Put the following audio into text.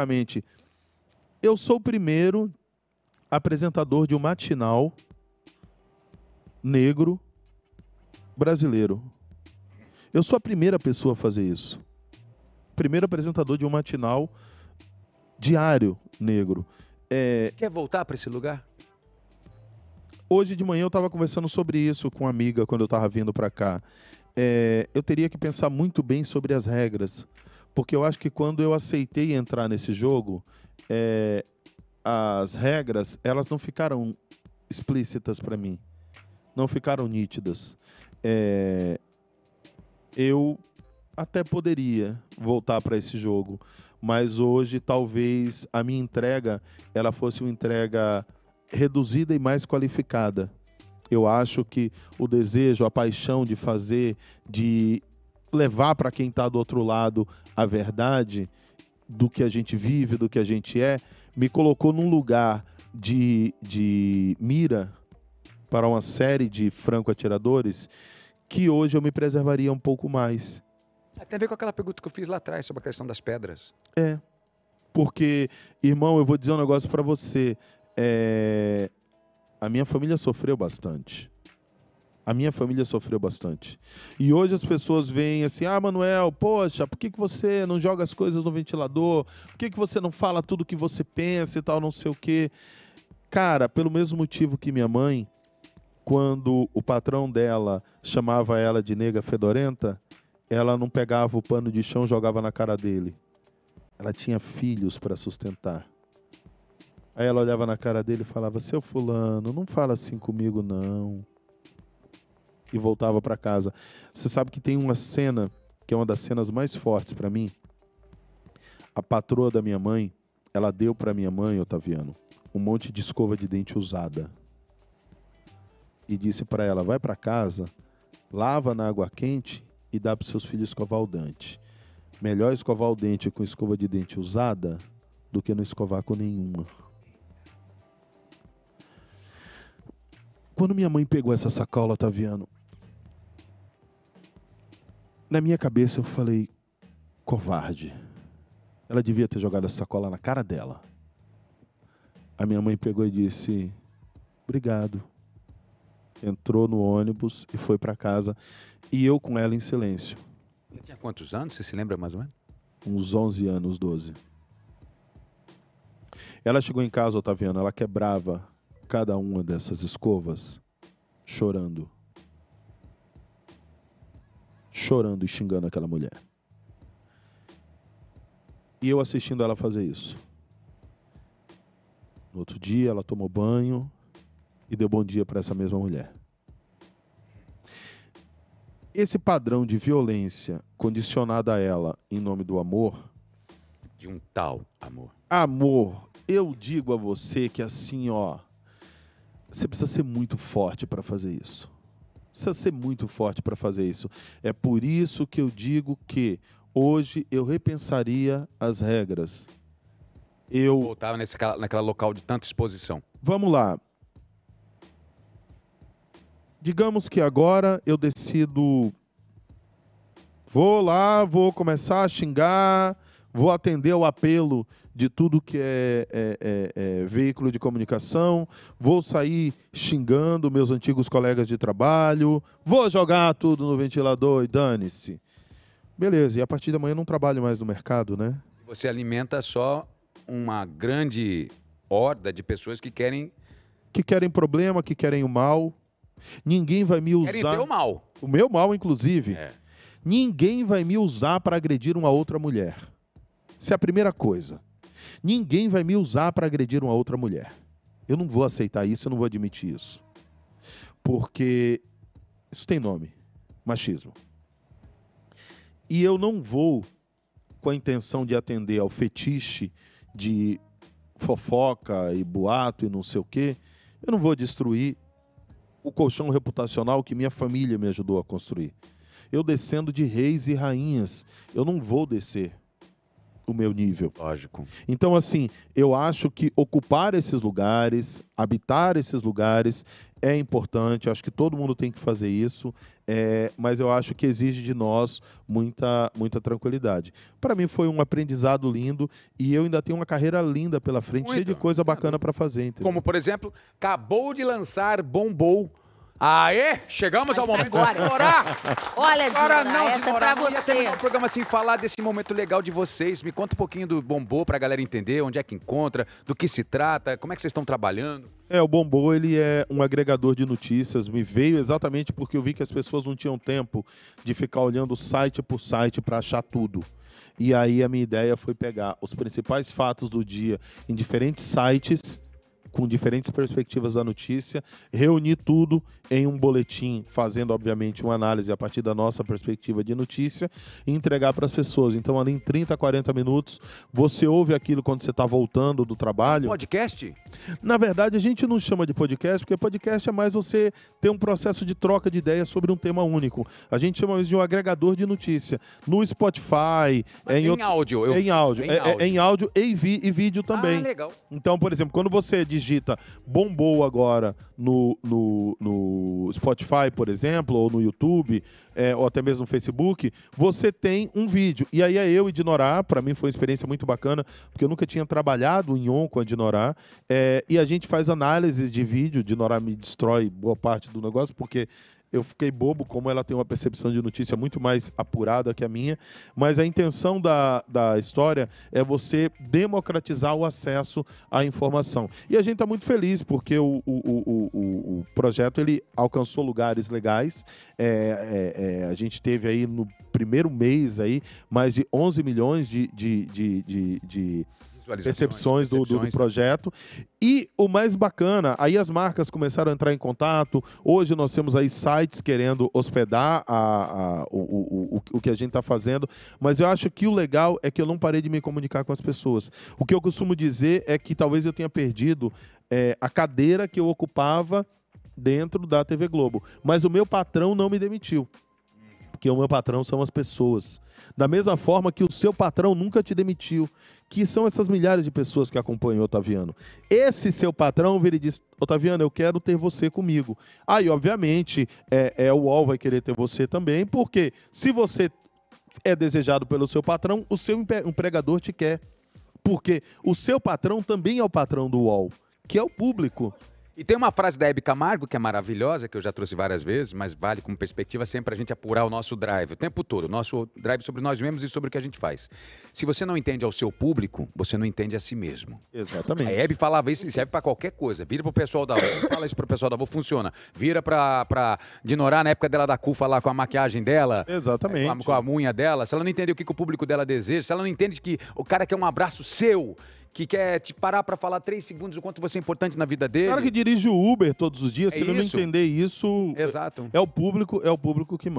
basicamente, eu sou o primeiro apresentador de um matinal negro brasileiro. Eu sou a primeira pessoa a fazer isso. Primeiro apresentador de um matinal diário negro. É... Quer voltar para esse lugar? Hoje de manhã eu estava conversando sobre isso com uma amiga quando eu estava vindo para cá. É... Eu teria que pensar muito bem sobre as regras porque eu acho que quando eu aceitei entrar nesse jogo, é, as regras elas não ficaram explícitas para mim, não ficaram nítidas. É, eu até poderia voltar para esse jogo, mas hoje talvez a minha entrega ela fosse uma entrega reduzida e mais qualificada. Eu acho que o desejo, a paixão de fazer, de levar para quem está do outro lado a verdade do que a gente vive, do que a gente é, me colocou num lugar de, de mira para uma série de franco-atiradores que hoje eu me preservaria um pouco mais. Até a ver com aquela pergunta que eu fiz lá atrás sobre a questão das pedras. É. Porque, irmão, eu vou dizer um negócio para você. É... A minha família sofreu bastante. A minha família sofreu bastante. E hoje as pessoas veem assim: ah, Manuel, poxa, por que, que você não joga as coisas no ventilador? Por que, que você não fala tudo que você pensa e tal, não sei o quê? Cara, pelo mesmo motivo que minha mãe, quando o patrão dela chamava ela de nega fedorenta, ela não pegava o pano de chão e jogava na cara dele. Ela tinha filhos para sustentar. Aí ela olhava na cara dele e falava: Seu Fulano, não fala assim comigo, não e voltava para casa. Você sabe que tem uma cena que é uma das cenas mais fortes para mim. A patroa da minha mãe, ela deu para minha mãe, Otaviano, um monte de escova de dente usada e disse para ela: vai para casa, lava na água quente e dá para seus filhos escovar o dente. Melhor escovar o dente com escova de dente usada do que não escovar com nenhuma. Quando minha mãe pegou essa sacola, Otaviano na minha cabeça eu falei, covarde. Ela devia ter jogado a sacola na cara dela. A minha mãe pegou e disse, obrigado. Entrou no ônibus e foi para casa. E eu com ela em silêncio. Você tinha quantos anos? Você se lembra mais ou menos? Uns 11 anos, 12. Ela chegou em casa, Otaviano, ela quebrava cada uma dessas escovas chorando chorando e xingando aquela mulher. E eu assistindo ela fazer isso. No outro dia, ela tomou banho e deu bom dia para essa mesma mulher. Esse padrão de violência condicionada a ela em nome do amor. De um tal amor. Amor, eu digo a você que assim, ó. Você precisa ser muito forte para fazer isso. Precisa ser muito forte para fazer isso. É por isso que eu digo que hoje eu repensaria as regras. Eu voltava nesse naquela local de tanta exposição. Vamos lá. Digamos que agora eu decido vou lá, vou começar a xingar, vou atender ao apelo de tudo que é, é, é, é, veículo de comunicação, vou sair xingando meus antigos colegas de trabalho, vou jogar tudo no ventilador e dane-se. Beleza, e a partir de amanhã eu não trabalho mais no mercado, né? Você alimenta só uma grande horda de pessoas que querem. Que querem problema, que querem o mal. Ninguém vai me usar. Querem ter o mal. O meu mal, inclusive. É. Ninguém vai me usar para agredir uma outra mulher. Isso é a primeira coisa. Ninguém vai me usar para agredir uma outra mulher. Eu não vou aceitar isso, eu não vou admitir isso. Porque isso tem nome: machismo. E eu não vou com a intenção de atender ao fetiche de fofoca e boato e não sei o quê. Eu não vou destruir o colchão reputacional que minha família me ajudou a construir. Eu descendo de reis e rainhas, eu não vou descer o meu nível. Lógico. Então, assim, eu acho que ocupar esses lugares, habitar esses lugares, é importante. acho que todo mundo tem que fazer isso. É, mas eu acho que exige de nós muita, muita tranquilidade. Para mim foi um aprendizado lindo e eu ainda tenho uma carreira linda pela frente, Muito. cheia de coisa bacana para fazer. Entendeu? Como, por exemplo, acabou de lançar Bombou Aê! Chegamos Mas ao momento agora. de morar! Olha, Agora não essa de morar. é pra você. Eu programa assim, falar desse momento legal de vocês. Me conta um pouquinho do Bombô pra galera entender onde é que encontra, do que se trata, como é que vocês estão trabalhando. É, o Bombô, ele é um agregador de notícias. Me veio exatamente porque eu vi que as pessoas não tinham tempo de ficar olhando site por site para achar tudo. E aí a minha ideia foi pegar os principais fatos do dia em diferentes sites com diferentes perspectivas da notícia, reunir tudo em um boletim, fazendo, obviamente, uma análise a partir da nossa perspectiva de notícia e entregar para as pessoas. Então, ali em 30, 40 minutos, você ouve aquilo quando você está voltando do trabalho. Podcast? Na verdade, a gente não chama de podcast, porque podcast é mais você ter um processo de troca de ideias sobre um tema único. A gente chama isso de um agregador de notícia. No Spotify, é em, em, outro... áudio, eu... em, áudio. em áudio. É, é em áudio. e, vi, e vídeo ah, também. Ah, legal. Então, por exemplo, quando você diz digita bombou agora no, no, no Spotify, por exemplo, ou no YouTube, é, ou até mesmo no Facebook, você tem um vídeo. E aí é eu e Dinorá, para mim foi uma experiência muito bacana, porque eu nunca tinha trabalhado em on com a Dinorá, é, e a gente faz análises de vídeo, Dinorá me destrói boa parte do negócio, porque eu fiquei bobo, como ela tem uma percepção de notícia muito mais apurada que a minha, mas a intenção da, da história é você democratizar o acesso à informação. E a gente está muito feliz, porque o, o, o, o, projeto ele alcançou lugares legais. É, é, é, a gente teve aí no primeiro mês aí mais de 11 milhões de, de, de, de, de percepções do, do, do, projeto. E o mais bacana, aí as marcas começaram a entrar em contato. Hoje nós temos aí sites querendo hospedar a, a o, o, o que a gente está fazendo. Mas eu acho que o legal é que eu não parei de me comunicar com as pessoas. O que eu costumo dizer é que talvez eu tenha perdido é, a cadeira que eu ocupava dentro da TV Globo. Mas o meu patrão não me demitiu. Porque o meu patrão são as pessoas. Da mesma forma que o seu patrão nunca te demitiu, que são essas milhares de pessoas que acompanham o Otaviano. Esse seu patrão vira e diz: Otaviano, eu quero ter você comigo. Aí, obviamente, é, é o UOL vai querer ter você também, porque se você é desejado pelo seu patrão, o seu empregador te quer. Porque o seu patrão também é o patrão do UOL, que é o público. E tem uma frase da Hebe Camargo que é maravilhosa, que eu já trouxe várias vezes, mas vale como perspectiva sempre a gente apurar o nosso drive o tempo todo, o nosso drive sobre nós mesmos e sobre o que a gente faz. Se você não entende ao seu público, você não entende a si mesmo. Exatamente. A Hebe falava isso e serve para qualquer coisa. Vira pro pessoal da avó, fala isso pro pessoal da avó, funciona. Vira pra, pra Dinorá, na época dela da CU falar com a maquiagem dela. Exatamente. Com a, com a unha dela. Se ela não entende o que, que o público dela deseja, se ela não entende que o cara quer um abraço seu, que quer te parar para falar três segundos o quanto você é importante na vida dele. O cara que dirige o Uber todos os dias, é se ele não entender isso, Exato. é o público, é o público que manda.